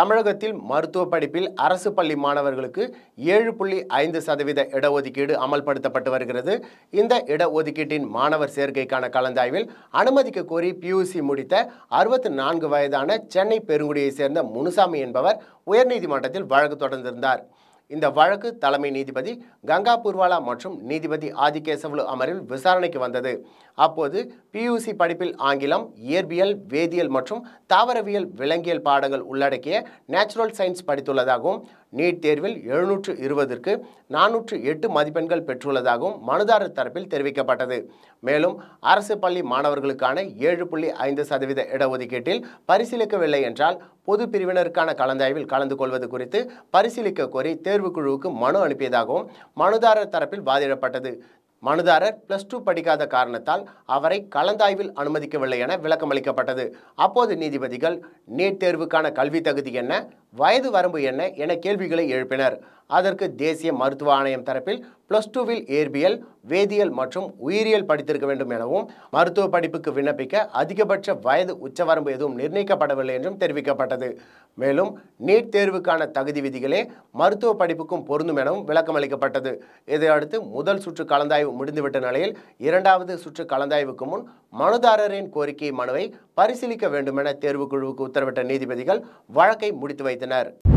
தமிழகத்தில் மருத்துவ படிப்பில் அரசு பள்ளி மாணவர்களுக்கு ஏழு புள்ளி ஐந்து சதவீத இடஒதுக்கீடு அமல்படுத்தப்பட்டு வருகிறது இந்த இடஒதுக்கீட்டின் மாணவர் சேர்க்கைக்கான கலந்தாய்வில் அனுமதிக்க கோரி பியூசி முடித்த அறுபத்தி நான்கு வயதான சென்னை பெருங்குடியைச் சேர்ந்த முனுசாமி என்பவர் உயர்நீதிமன்றத்தில் வழக்கு தொடர்ந்திருந்தார் இந்த வழக்கு தலைமை நீதிபதி கங்கா பூர்வாலா மற்றும் நீதிபதி ஆதிகேசவலு அமர்வில் விசாரணைக்கு வந்தது அப்போது பியூசி படிப்பில் ஆங்கிலம் இயற்பியல் வேதியியல் மற்றும் தாவரவியல் விலங்கியல் பாடங்கள் உள்ளடக்கிய நேச்சுரல் சயின்ஸ் படித்துள்ளதாகவும் நீட் தேர்வில் எழுநூற்று இருபதற்கு நானூற்று எட்டு மதிப்பெண்கள் பெற்றுள்ளதாகவும் மனுதாரர் தரப்பில் தெரிவிக்கப்பட்டது மேலும் அரசு பள்ளி மாணவர்களுக்கான ஏழு புள்ளி ஐந்து சதவீத இடஒதுக்கீட்டில் பரிசீலிக்கவில்லை என்றால் பொது பிரிவினருக்கான கலந்தாய்வில் கலந்து கொள்வது குறித்து பரிசீலிக்க கோரி தேர்வு தேர்வு குழுவுக்கு மனு அனுப்பியதாகவும் மனுதாரர் தரப்பில் வாதிடப்பட்டது மனுதாரர் பிளஸ் டூ படிக்காத காரணத்தால் அவரை கலந்தாய்வில் அனுமதிக்கவில்லை என விளக்கமளிக்கப்பட்டது அப்போது நீதிபதிகள் நீட் தேர்வுக்கான கல்வி தகுதி என்ன வயது வரம்பு என்ன என கேள்விகளை எழுப்பினர் அதற்கு தேசிய மருத்துவ ஆணையம் தரப்பில் பிளஸ் டூவில் இயற்பியல் வேதியியல் மற்றும் உயிரியல் படித்திருக்க வேண்டும் எனவும் மருத்துவ படிப்புக்கு விண்ணப்பிக்க அதிகபட்ச வயது உச்சவரம்பு எதுவும் நிர்ணயிக்கப்படவில்லை என்றும் தெரிவிக்கப்பட்டது மேலும் நீட் தேர்வுக்கான தகுதி விதிகளே மருத்துவ படிப்புக்கும் பொருந்தும் எனவும் விளக்கமளிக்கப்பட்டது இதையடுத்து முதல் சுற்று கலந்தாய்வு முடிந்துவிட்ட நிலையில் இரண்டாவது சுற்று கலந்தாய்வுக்கு முன் மனுதாரரின் கோரிக்கை மனுவை பரிசீலிக்க வேண்டும் என தேர்வுக்குழுவுக்கு உத்தரவிட்ட நீதிபதிகள் வழக்கை முடித்து வைத்தனர்